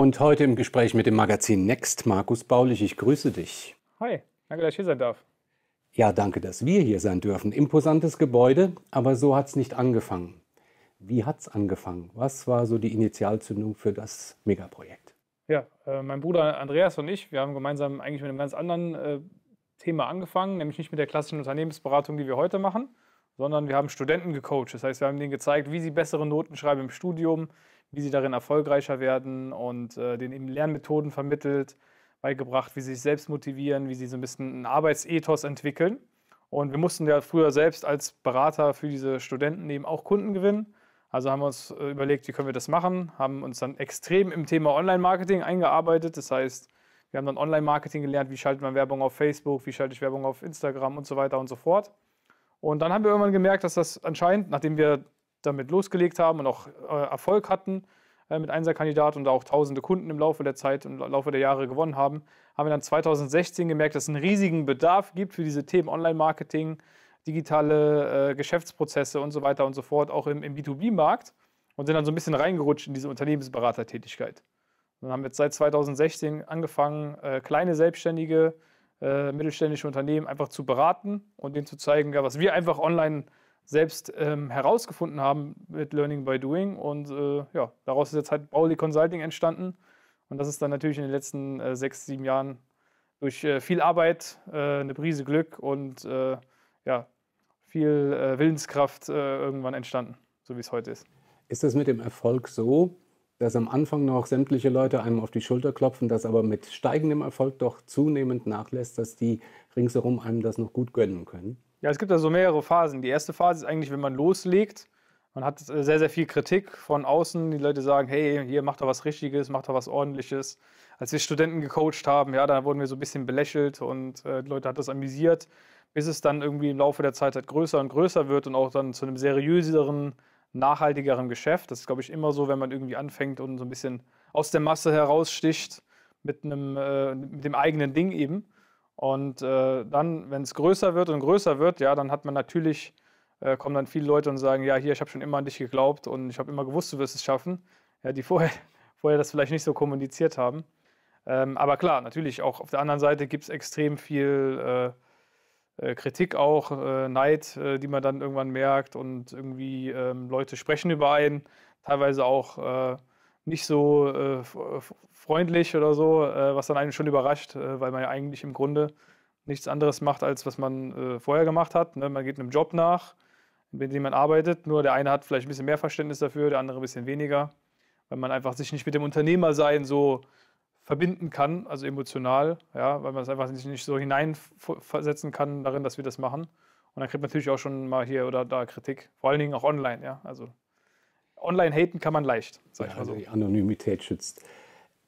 Und heute im Gespräch mit dem Magazin Next, Markus Baulich, ich grüße dich. Hi, danke, dass ich hier sein darf. Ja, danke, dass wir hier sein dürfen. Imposantes Gebäude, aber so hat es nicht angefangen. Wie hat es angefangen? Was war so die Initialzündung für das Megaprojekt? Ja, äh, mein Bruder Andreas und ich, wir haben gemeinsam eigentlich mit einem ganz anderen äh, Thema angefangen, nämlich nicht mit der klassischen Unternehmensberatung, die wir heute machen, sondern wir haben Studenten gecoacht. Das heißt, wir haben denen gezeigt, wie sie bessere Noten schreiben im Studium, wie sie darin erfolgreicher werden und äh, denen eben Lernmethoden vermittelt, beigebracht, wie sie sich selbst motivieren, wie sie so ein bisschen einen Arbeitsethos entwickeln. Und wir mussten ja früher selbst als Berater für diese Studenten eben auch Kunden gewinnen. Also haben wir uns äh, überlegt, wie können wir das machen, haben uns dann extrem im Thema Online-Marketing eingearbeitet. Das heißt, wir haben dann Online-Marketing gelernt, wie schaltet man Werbung auf Facebook, wie schalte ich Werbung auf Instagram und so weiter und so fort. Und dann haben wir irgendwann gemerkt, dass das anscheinend, nachdem wir damit losgelegt haben und auch äh, Erfolg hatten äh, mit Einserkandidat und auch tausende Kunden im Laufe der Zeit und im Laufe der Jahre gewonnen haben, haben wir dann 2016 gemerkt, dass es einen riesigen Bedarf gibt für diese Themen Online-Marketing, digitale äh, Geschäftsprozesse und so weiter und so fort, auch im, im B2B-Markt und sind dann so ein bisschen reingerutscht in diese Unternehmensberatertätigkeit. dann haben wir jetzt seit 2016 angefangen, äh, kleine Selbstständige äh, mittelständische Unternehmen einfach zu beraten und denen zu zeigen, was wir einfach online selbst ähm, herausgefunden haben mit Learning by Doing. Und äh, ja, daraus ist jetzt halt Bauli Consulting entstanden. Und das ist dann natürlich in den letzten äh, sechs, sieben Jahren durch äh, viel Arbeit, äh, eine Prise Glück und ja, viel Willenskraft irgendwann entstanden, so wie es heute ist. Ist das mit dem Erfolg so, dass am Anfang noch sämtliche Leute einem auf die Schulter klopfen, das aber mit steigendem Erfolg doch zunehmend nachlässt, dass die ringsherum einem das noch gut gönnen können? Ja, es gibt da so mehrere Phasen. Die erste Phase ist eigentlich, wenn man loslegt, man hat äh, sehr, sehr viel Kritik von außen. Die Leute sagen, hey, hier macht er was Richtiges, macht er was Ordentliches. Als wir Studenten gecoacht haben, ja, da wurden wir so ein bisschen belächelt und äh, Leute hat das amüsiert, bis es dann irgendwie im Laufe der Zeit halt größer und größer wird und auch dann zu einem seriöseren nachhaltigerem Geschäft. Das ist, glaube ich, immer so, wenn man irgendwie anfängt und so ein bisschen aus der Masse heraussticht mit, einem, äh, mit dem eigenen Ding eben. Und äh, dann, wenn es größer wird und größer wird, ja, dann hat man natürlich, äh, kommen dann viele Leute und sagen, ja, hier, ich habe schon immer an dich geglaubt und ich habe immer gewusst, du wirst es schaffen. Ja, die vorher, vorher das vielleicht nicht so kommuniziert haben. Ähm, aber klar, natürlich auch auf der anderen Seite gibt es extrem viel äh, äh, Kritik auch, äh, Neid, äh, die man dann irgendwann merkt und irgendwie ähm, Leute sprechen über einen, teilweise auch nicht so freundlich oder so, was dann einen schon überrascht, weil man ja eigentlich im Grunde nichts anderes macht, als was man vorher gemacht hat. Ne? Man geht einem Job nach, mit dem man arbeitet, nur der eine hat vielleicht ein bisschen mehr Verständnis dafür, der andere ein bisschen weniger, weil man einfach sich nicht mit dem Unternehmersein so verbinden kann, also emotional, ja, weil man es einfach nicht, so hineinversetzen kann darin, dass wir das machen. Und dann kriegt man natürlich auch schon mal hier oder da Kritik, vor allen Dingen auch online, ja, also online haten kann man leicht, sag ja, ich mal so. Die Anonymität schützt.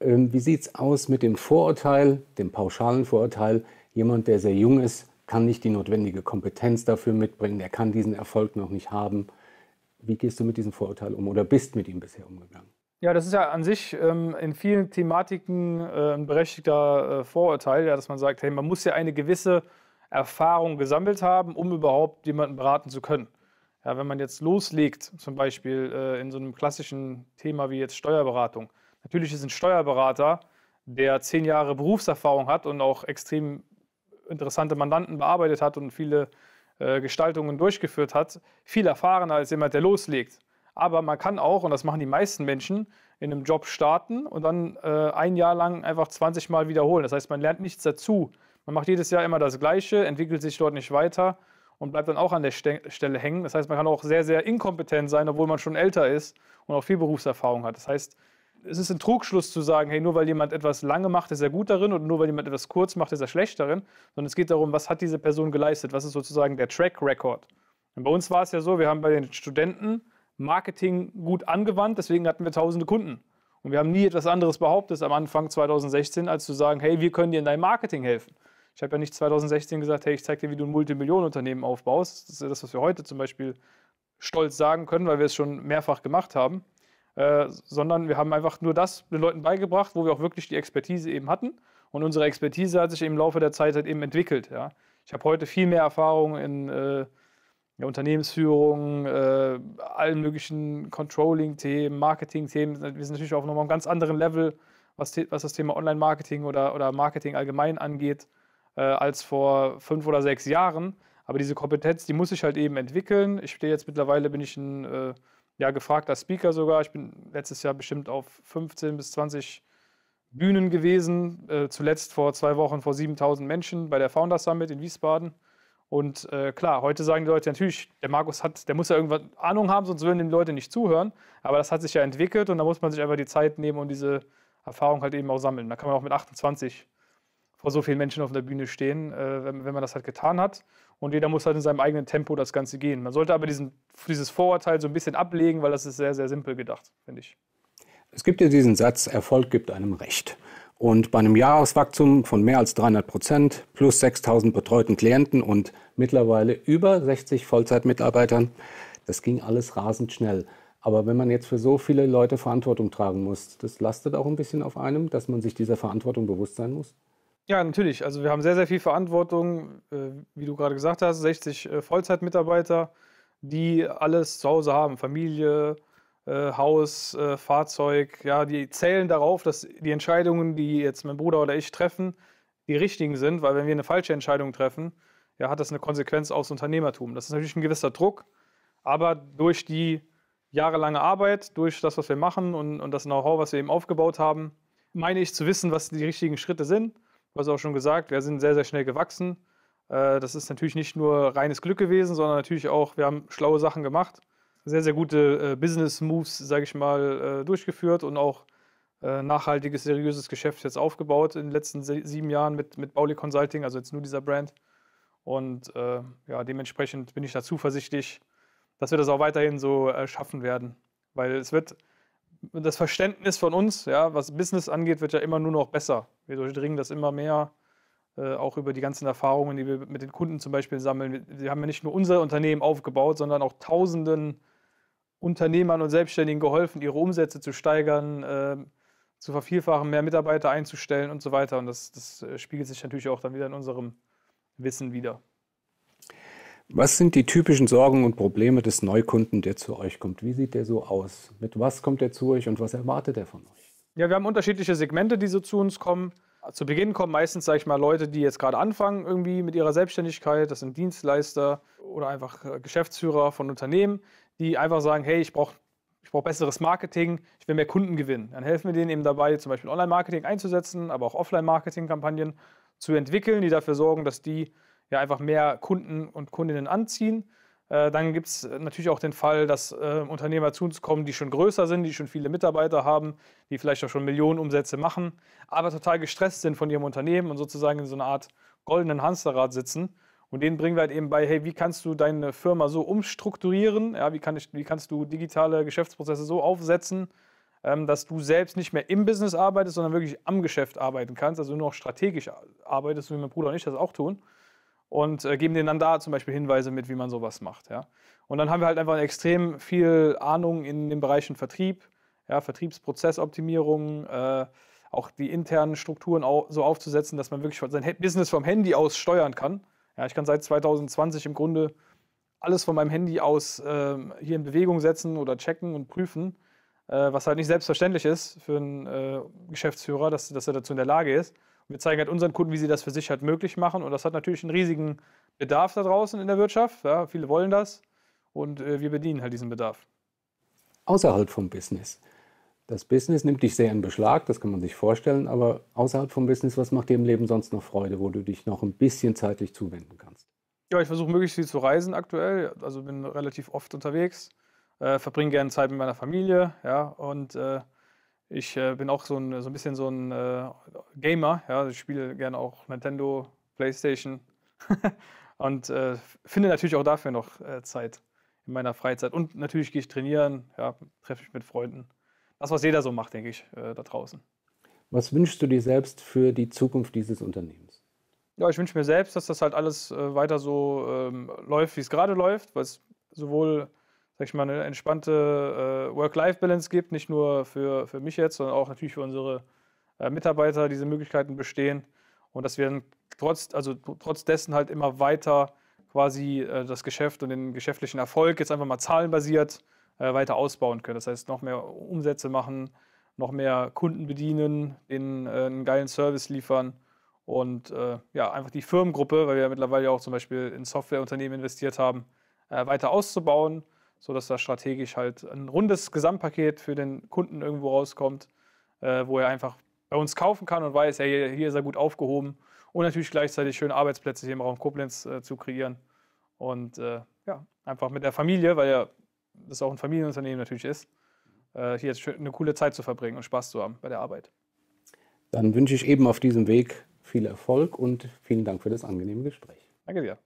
Ähm, wie es aus mit dem Vorurteil, dem pauschalen Vorurteil, jemand, der sehr jung ist, kann nicht die notwendige Kompetenz dafür mitbringen, der kann diesen Erfolg noch nicht haben. Wie gehst du mit diesem Vorurteil um oder bist mit ihm bisher umgegangen? Ja, das ist ja an sich ähm, in vielen Thematiken äh, ein berechtigter äh, Vorurteil, ja, dass man sagt, hey, man muss ja eine gewisse Erfahrung gesammelt haben, um überhaupt jemanden beraten zu können. Ja, wenn man jetzt loslegt, zum Beispiel äh, in so einem klassischen Thema wie jetzt Steuerberatung. Natürlich ist ein Steuerberater, der zehn Jahre Berufserfahrung hat und auch extrem interessante Mandanten bearbeitet hat und viele äh, Gestaltungen durchgeführt hat, viel erfahrener als jemand, der loslegt. Aber man kann auch, und das machen die meisten Menschen, in einem Job starten und dann äh, ein Jahr lang einfach 20 Mal wiederholen. Das heißt, man lernt nichts dazu. Man macht jedes Jahr immer das Gleiche, entwickelt sich dort nicht weiter und bleibt dann auch an der Stelle hängen. Das heißt, man kann auch sehr, sehr inkompetent sein, obwohl man schon älter ist und auch viel Berufserfahrung hat. Das heißt, es ist ein Trugschluss zu sagen, hey, nur weil jemand etwas lange macht, ist er gut darin und nur weil jemand etwas kurz macht, ist er schlecht darin, sondern es geht darum, was hat diese Person geleistet, was ist sozusagen der Track Record. Und bei uns war es ja so, wir haben bei den Studenten Marketing gut angewandt, deswegen hatten wir tausende Kunden. Und wir haben nie etwas anderes behauptet am Anfang 2016, als zu sagen, hey, wir können dir in deinem Marketing helfen. Ich habe ja nicht 2016 gesagt, hey, ich zeige dir, wie du ein Multimillionenunternehmen aufbaust. Das ist das, was wir heute zum Beispiel stolz sagen können, weil wir es schon mehrfach gemacht haben. Äh, sondern wir haben einfach nur das den Leuten beigebracht, wo wir auch wirklich die Expertise eben hatten. Und unsere Expertise hat sich im Laufe der Zeit halt eben entwickelt. Ja. Ich habe heute viel mehr Erfahrung in äh, ja, Unternehmensführung, äh, allen möglichen Controlling-Themen, Marketing-Themen. Wir sind natürlich auch nochmal auf einem ganz anderen Level, was, was das Thema Online-Marketing oder, oder Marketing allgemein angeht, äh, als vor fünf oder sechs Jahren. Aber diese Kompetenz, die muss ich halt eben entwickeln. Ich stehe jetzt mittlerweile, bin ich ein äh, ja, gefragter Speaker sogar. Ich bin letztes Jahr bestimmt auf 15 bis 20 Bühnen gewesen. Äh, zuletzt vor zwei Wochen vor 7000 Menschen bei der Founders Summit in Wiesbaden. Und äh, klar, heute sagen die Leute natürlich, der Markus hat, der muss ja irgendwas Ahnung haben, sonst würden die Leute nicht zuhören. Aber das hat sich ja entwickelt und da muss man sich einfach die Zeit nehmen und diese Erfahrung halt eben auch sammeln. Da kann man auch mit 28 vor so vielen Menschen auf der Bühne stehen, äh, wenn, wenn, man das halt getan hat. Und jeder muss halt in seinem eigenen Tempo das Ganze gehen. Man sollte aber diesen, dieses Vorurteil so ein bisschen ablegen, weil das ist sehr, sehr simpel gedacht, finde ich. Es gibt ja diesen Satz, Erfolg gibt einem Recht. Und bei einem Jahreswachstum von mehr als 300 Prozent plus 6000 betreuten Klienten und mittlerweile über 60 Vollzeitmitarbeitern, das ging alles rasend schnell. Aber wenn man jetzt für so viele Leute Verantwortung tragen muss, das lastet auch ein bisschen auf einem, dass man sich dieser Verantwortung bewusst sein muss? Ja, natürlich. Also wir haben sehr, sehr viel Verantwortung, äh, wie du gerade gesagt hast, 60 äh, Vollzeitmitarbeiter, die alles zu Hause haben, Familie, äh, Haus, äh, Fahrzeug, ja, die zählen darauf, dass die Entscheidungen, die jetzt mein Bruder oder ich treffen, die richtigen sind, weil wenn wir eine falsche Entscheidung treffen, ja, hat das eine Konsequenz aufs Unternehmertum. Das ist natürlich ein gewisser Druck, aber durch die jahrelange Arbeit, durch das, was wir machen und, und das Know-how, was wir eben aufgebaut haben, meine ich zu wissen, was die richtigen Schritte sind. Du hast auch schon gesagt, wir sind sehr, sehr schnell gewachsen. Äh, das ist natürlich nicht nur reines Glück gewesen, sondern natürlich auch, wir haben schlaue Sachen gemacht sehr, sehr gute äh, Business-Moves, sage ich mal, äh, durchgeführt und auch äh, nachhaltiges, seriöses Geschäft jetzt aufgebaut in den letzten se- sieben Jahren mit, mit Bauli Consulting, also jetzt nur dieser Brand. Und äh, ja, dementsprechend bin ich da zuversichtlich, dass wir das auch weiterhin so äh, schaffen werden. Weil es wird, das Verständnis von uns, ja, was Business angeht, wird ja immer nur noch besser. Wir durchdringen das immer mehr, äh, auch über die ganzen Erfahrungen, die wir mit den Kunden zum Beispiel sammeln. Wir haben ja nicht nur unser Unternehmen aufgebaut, sondern auch tausenden Unternehmern und Selbstständigen geholfen, ihre Umsätze zu steigern, äh, zu vervielfachen, mehr Mitarbeiter einzustellen und so weiter. Und das, das äh, spiegelt sich natürlich auch dann wieder in unserem Wissen wieder. Was sind die typischen Sorgen und Probleme des Neukunden, der zu euch kommt? Wie sieht der so aus? Mit was kommt er zu euch und was erwartet er von euch? Ja, wir haben unterschiedliche Segmente, die so zu uns kommen. Zu Beginn kommen meistens, sage ich mal, Leute, die jetzt gerade anfangen irgendwie mit ihrer Selbstständigkeit. Das sind Dienstleister oder einfach äh, Geschäftsführer von Unternehmen, die einfach sagen, hey, ich brauche ich brauche besseres Marketing, ich will mehr Kunden gewinnen. Dann helfen wir denen eben dabei, zum Beispiel Online-Marketing einzusetzen, aber auch Offline-Marketing-Kampagnen zu entwickeln, die dafür sorgen, dass die ja einfach mehr Kunden und Kundinnen anziehen. Äh, dann gibt es natürlich auch den Fall, dass äh, Unternehmer zu uns kommen, die schon größer sind, die schon viele Mitarbeiter haben, die vielleicht auch schon Millionen Umsätze machen, aber total gestresst sind von ihrem Unternehmen und sozusagen in so einer Art goldenen Hamsterrad sitzen und denen bringen wir halt eben bei, hey, wie kannst du deine Firma so umstrukturieren? Ja, wie, kann ich, wie kannst du digitale Geschäftsprozesse so aufsetzen, ähm, dass du selbst nicht mehr im Business arbeitest, sondern wirklich am Geschäft arbeiten kannst, also nur noch strategisch arbeitest, so wie mein Bruder und ich das auch tun. Und äh, geben denen dann da zum Beispiel Hinweise mit, wie man sowas macht. Ja. Und dann haben wir halt einfach extrem viel Ahnung in den Bereichen Vertrieb, ja, Vertriebsprozessoptimierung, äh, auch die internen Strukturen so aufzusetzen, dass man wirklich sein Business vom Handy aus steuern kann ja, ich kann seit 2020 im Grunde alles von meinem Handy aus äh, hier in Bewegung setzen oder checken und prüfen, äh, was halt nicht selbstverständlich ist für einen äh, Geschäftsführer, dass, dass er dazu in der Lage ist. Und wir zeigen halt unseren Kunden, wie sie das für sich halt möglich machen. Und das hat natürlich einen riesigen Bedarf da draußen in der Wirtschaft. Ja, viele wollen das und äh, wir bedienen halt diesen Bedarf. Außerhalb vom Business. Das Business nimmt dich sehr in Beschlag, das kann man sich vorstellen, aber außerhalb vom Business, was macht dir im Leben sonst noch Freude, wo du dich noch ein bisschen zeitlich zuwenden kannst? Ja, ich versuche möglichst viel zu reisen aktuell, also bin relativ oft unterwegs, äh, verbringe gerne Zeit mit meiner Familie, ja, und äh, ich äh, bin auch so ein, so ein bisschen so ein äh, Gamer, ja, also ich spiele gerne auch Nintendo, Playstation und äh, finde natürlich auch dafür noch äh, Zeit in meiner Freizeit. Und natürlich gehe ich trainieren, ja, treffe mich mit Freunden das, was jeder so macht, denke ich, äh, da draußen. Was wünschst du dir selbst für die Zukunft dieses Unternehmens? Ja, ich wünsche mir selbst, dass das halt alles äh, weiter so ähm, läuft, wie es gerade läuft, weil es sowohl, sag ich mal, eine entspannte äh, Work-Life-Balance gibt, nicht nur für, für mich jetzt, sondern auch natürlich für unsere äh, Mitarbeiter diese Möglichkeiten bestehen und dass wir dann trotz, also trotz dessen halt immer weiter quasi äh, das Geschäft und den geschäftlichen Erfolg jetzt einfach mal zahlenbasiert äh, weiter ausbauen können. Das heißt, noch mehr Umsätze machen, noch mehr Kunden bedienen, denen äh, einen geilen Service liefern und äh, ja, einfach die Firmengruppe, weil wir ja mittlerweile auch zum Beispiel in Softwareunternehmen investiert haben, weiter auszubauen, sodass da strategisch halt ein rundes Gesamtpaket für den Kunden irgendwo rauskommt, wo er einfach bei uns kaufen kann und weiß, hey, hier ist er gut aufgehoben und natürlich gleichzeitig schöne Arbeitsplätze hier im Raum Koblenz äh, zu kreieren und äh, ja, einfach mit der Familie, weil ja das auch ein Familienunternehmen natürlich ist, äh, hier jetzt eine coole Zeit zu verbringen und Spaß zu haben bei der Arbeit. Dann wünsche ich eben auf diesem Weg viel Erfolg und vielen Dank für das angenehme Gespräch. Danke dir.